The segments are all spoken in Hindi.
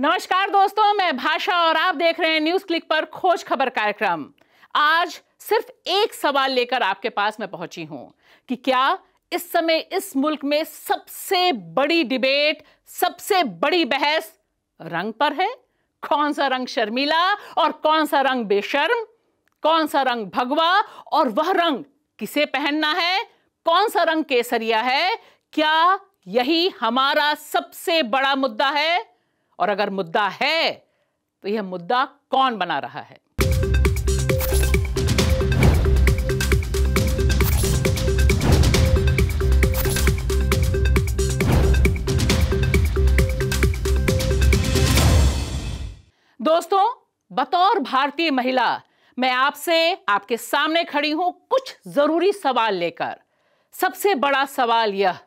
नमस्कार दोस्तों मैं भाषा और आप देख रहे हैं न्यूज क्लिक पर खोज खबर कार्यक्रम आज सिर्फ एक सवाल लेकर आपके पास मैं पहुंची हूं कि क्या इस समय इस मुल्क में सबसे बड़ी डिबेट सबसे बड़ी बहस रंग पर है कौन सा रंग शर्मीला और कौन सा रंग बेशर्म कौन सा रंग भगवा और वह रंग किसे पहनना है कौन सा रंग केसरिया है क्या यही हमारा सबसे बड़ा मुद्दा है और अगर मुद्दा है तो यह मुद्दा कौन बना रहा है दोस्तों बतौर भारतीय महिला मैं आपसे आपके सामने खड़ी हूं कुछ जरूरी सवाल लेकर सबसे बड़ा सवाल यह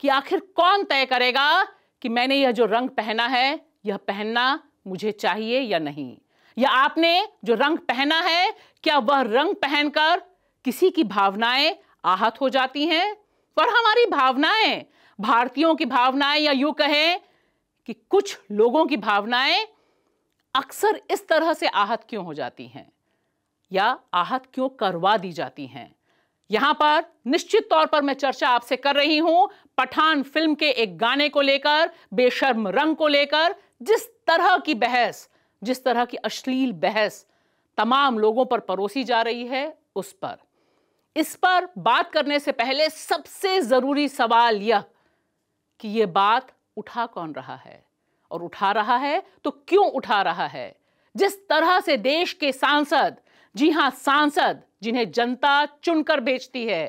कि आखिर कौन तय करेगा कि मैंने यह जो रंग पहना है यह पहनना मुझे चाहिए या नहीं या आपने जो रंग पहना है क्या वह रंग पहनकर किसी की भावनाएं आहत हो जाती हैं पर हमारी भावनाएं भारतीयों की भावनाएं या यूं कहें कि कुछ लोगों की भावनाएं अक्सर इस तरह से आहत क्यों हो जाती हैं या आहत क्यों करवा दी जाती हैं यहां पर निश्चित तौर पर मैं चर्चा आपसे कर रही हूं पठान फिल्म के एक गाने को लेकर बेशर्म रंग को लेकर जिस तरह की बहस जिस तरह की अश्लील बहस तमाम लोगों पर परोसी जा रही है उस पर इस पर बात करने से पहले सबसे जरूरी सवाल यह कि यह बात उठा कौन रहा है और उठा रहा है तो क्यों उठा रहा है जिस तरह से देश के सांसद जी हां सांसद जिन्हें जनता चुनकर भेजती है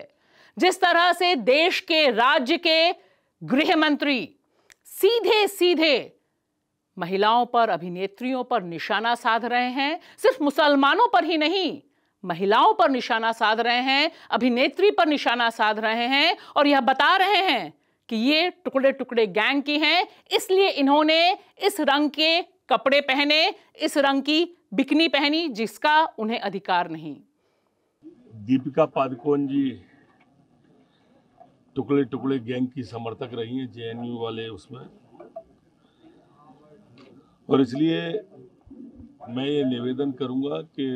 जिस तरह से देश के राज्य के गृह मंत्री सीधे सीधे महिलाओं पर अभिनेत्रियों पर निशाना साध रहे हैं सिर्फ मुसलमानों पर ही नहीं महिलाओं पर निशाना साध रहे हैं अभिनेत्री पर निशाना साध रहे हैं और यह बता रहे हैं कि ये टुकड़े टुकड़े गैंग की हैं इसलिए इन्होंने इस रंग के कपड़े पहने इस रंग की बिकनी पहनी जिसका उन्हें अधिकार नहीं दीपिका पादुकोण जी टुकड़े टुकड़े गैंग की समर्थक रही हैं जेएनयू वाले उसमें और इसलिए मैं ये निवेदन करूंगा कि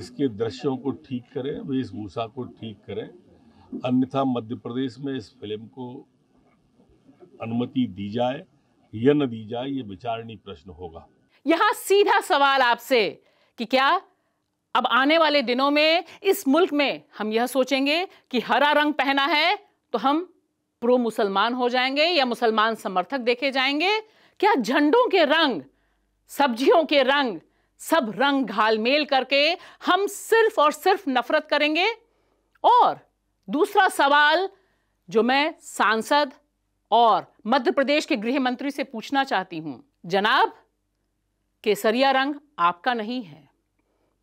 इसके दृश्यों को ठीक करें वेशभूषा को ठीक करें अन्यथा मध्य प्रदेश में इस फिल्म को अनुमति दी जाए ये नतीजा ये विचारणी प्रश्न होगा यहां सीधा सवाल आपसे कि क्या अब आने वाले दिनों में इस मुल्क में हम यह सोचेंगे कि हरा रंग पहना है तो हम प्रो मुसलमान हो जाएंगे या मुसलमान समर्थक देखे जाएंगे क्या झंडों के रंग सब्जियों के रंग सब रंग घालमेल करके हम सिर्फ और सिर्फ नफरत करेंगे और दूसरा सवाल जो मैं सांसद और मध्य प्रदेश के गृह मंत्री से पूछना चाहती हूं जनाब केसरिया रंग आपका नहीं है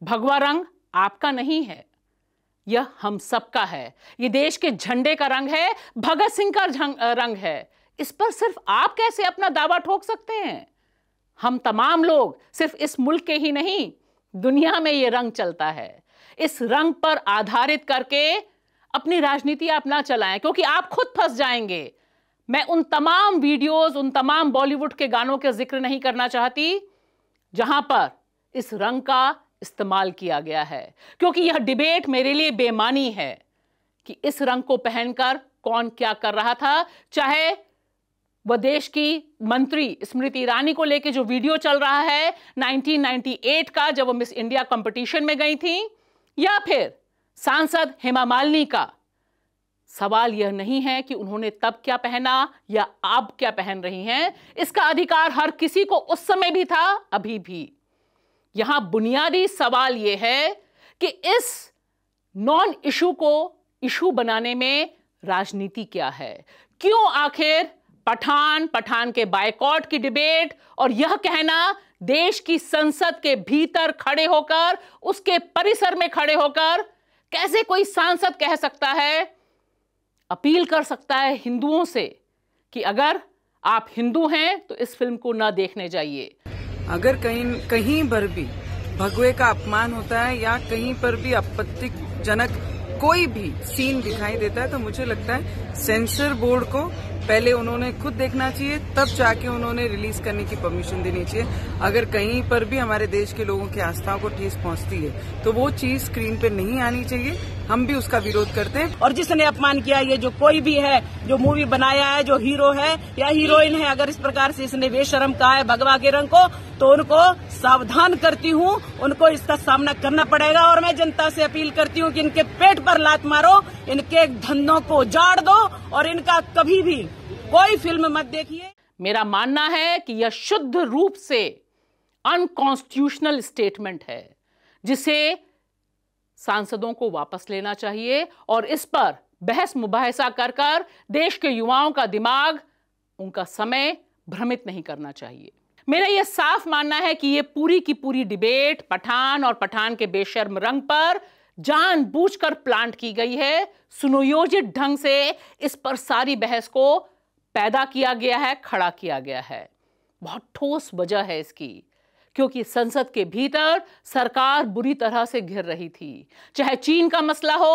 भगवा रंग आपका नहीं है यह हम सबका है यह देश के झंडे का रंग है भगत सिंह का रंग है इस पर सिर्फ आप कैसे अपना दावा ठोक सकते हैं हम तमाम लोग सिर्फ इस मुल्क के ही नहीं दुनिया में यह रंग चलता है इस रंग पर आधारित करके अपनी राजनीति आप ना चलाएं क्योंकि आप खुद फंस जाएंगे मैं उन तमाम वीडियोस उन तमाम बॉलीवुड के गानों के जिक्र नहीं करना चाहती जहां पर इस रंग का इस्तेमाल किया गया है क्योंकि यह डिबेट मेरे लिए बेमानी है कि इस रंग को पहनकर कौन क्या कर रहा था चाहे वह देश की मंत्री स्मृति ईरानी को लेकर जो वीडियो चल रहा है 1998 का जब वो मिस इंडिया कंपटीशन में गई थी या फिर सांसद हेमा मालिनी का सवाल यह नहीं है कि उन्होंने तब क्या पहना या आप क्या पहन रही हैं इसका अधिकार हर किसी को उस समय भी था अभी भी यहां बुनियादी सवाल यह है कि इस नॉन इशू को इशू बनाने में राजनीति क्या है क्यों आखिर पठान पठान के बायकॉट की डिबेट और यह कहना देश की संसद के भीतर खड़े होकर उसके परिसर में खड़े होकर कैसे कोई सांसद कह सकता है अपील कर सकता है हिंदुओं से कि अगर आप हिंदू हैं तो इस फिल्म को ना देखने जाइए अगर कहीं कहीं पर भी भगवे का अपमान होता है या कहीं पर भी आपत्तिजनक कोई भी सीन दिखाई देता है तो मुझे लगता है सेंसर बोर्ड को पहले उन्होंने खुद देखना चाहिए तब जाके उन्होंने रिलीज करने की परमिशन देनी चाहिए अगर कहीं पर भी हमारे देश के लोगों की आस्थाओं को ठेस पहुंचती है तो वो चीज स्क्रीन पे नहीं आनी चाहिए हम भी उसका विरोध करते हैं और जिसने अपमान किया ये जो कोई भी है जो मूवी बनाया है जो हीरो है या हीरोइन है अगर इस प्रकार से इसने बेशरम कहा है भगवा के रंग को तो उनको सावधान करती हूँ उनको इसका सामना करना पड़ेगा और मैं जनता से अपील करती हूँ कि इनके पेट पर लात मारो इनके धंधों को उजाड़ दो और इनका कभी भी कोई फिल्म मत देखिए मेरा मानना है कि यह शुद्ध रूप से अनकॉन्स्टिट्यूशनल स्टेटमेंट है जिसे सांसदों को वापस लेना चाहिए और इस पर बहस मुबहसा कर कर देश के युवाओं का दिमाग उनका समय भ्रमित नहीं करना चाहिए मेरा यह साफ मानना है कि यह पूरी की पूरी डिबेट पठान और पठान के बेशर्म रंग पर जानबूझकर प्लांट की गई है सुनियोजित ढंग से इस पर सारी बहस को पैदा किया गया है खड़ा किया गया है बहुत ठोस वजह है इसकी क्योंकि संसद के भीतर सरकार बुरी तरह से घिर रही थी चाहे चीन का मसला हो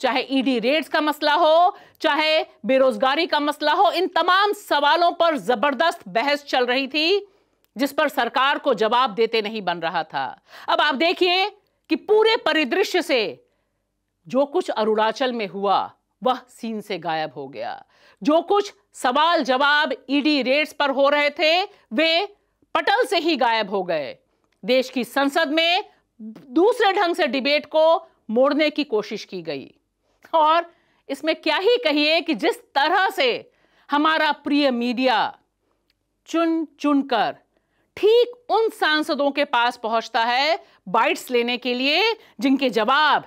चाहे ईडी रेट्स का मसला हो चाहे बेरोजगारी का मसला हो इन तमाम सवालों पर जबरदस्त बहस चल रही थी जिस पर सरकार को जवाब देते नहीं बन रहा था अब आप देखिए कि पूरे परिदृश्य से जो कुछ अरुणाचल में हुआ वह सीन से गायब हो गया जो कुछ सवाल जवाब ईडी रेट्स पर हो रहे थे वे पटल से ही गायब हो गए देश की संसद में दूसरे ढंग से डिबेट को मोड़ने की कोशिश की गई और इसमें क्या ही कहिए कि जिस तरह से हमारा प्रिय मीडिया चुन चुनकर ठीक उन सांसदों के पास पहुंचता है बाइट्स लेने के लिए जिनके जवाब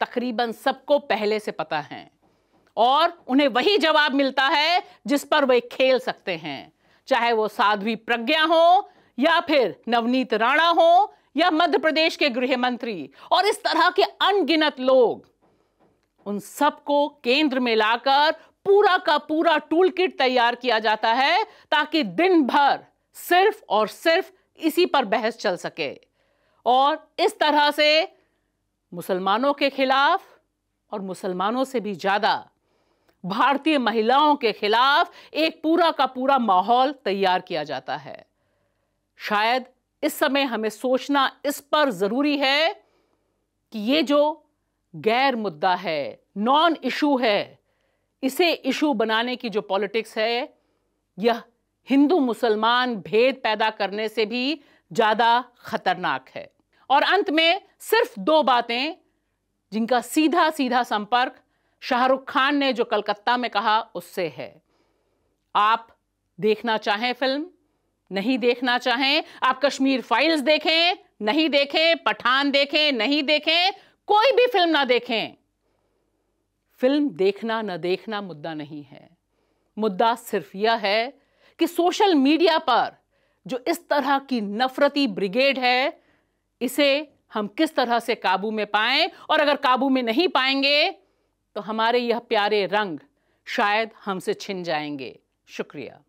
तकरीबन सबको पहले से पता हैं और उन्हें वही जवाब मिलता है जिस पर वे खेल सकते हैं चाहे वो साध्वी प्रज्ञा हो या फिर नवनीत राणा हो या मध्य प्रदेश के गृह मंत्री और इस तरह के अनगिनत लोग उन सबको केंद्र में लाकर पूरा का पूरा टूल किट तैयार किया जाता है ताकि दिन भर सिर्फ और सिर्फ इसी पर बहस चल सके और इस तरह से मुसलमानों के खिलाफ और मुसलमानों से भी ज़्यादा भारतीय महिलाओं के खिलाफ एक पूरा का पूरा माहौल तैयार किया जाता है शायद इस समय हमें सोचना इस पर ज़रूरी है कि ये जो गैर मुद्दा है नॉन इशू है इसे इशू बनाने की जो पॉलिटिक्स है यह हिंदू मुसलमान भेद पैदा करने से भी ज़्यादा खतरनाक है और अंत में सिर्फ दो बातें जिनका सीधा सीधा संपर्क शाहरुख खान ने जो कलकत्ता में कहा उससे है आप देखना चाहें फिल्म नहीं देखना चाहें आप कश्मीर फाइल्स देखें नहीं देखें पठान देखें नहीं देखें कोई भी फिल्म ना देखें फिल्म देखना ना देखना मुद्दा नहीं है मुद्दा सिर्फ यह है कि सोशल मीडिया पर जो इस तरह की नफरती ब्रिगेड है इसे हम किस तरह से काबू में पाएं और अगर काबू में नहीं पाएंगे तो हमारे यह प्यारे रंग शायद हमसे छिन जाएंगे शुक्रिया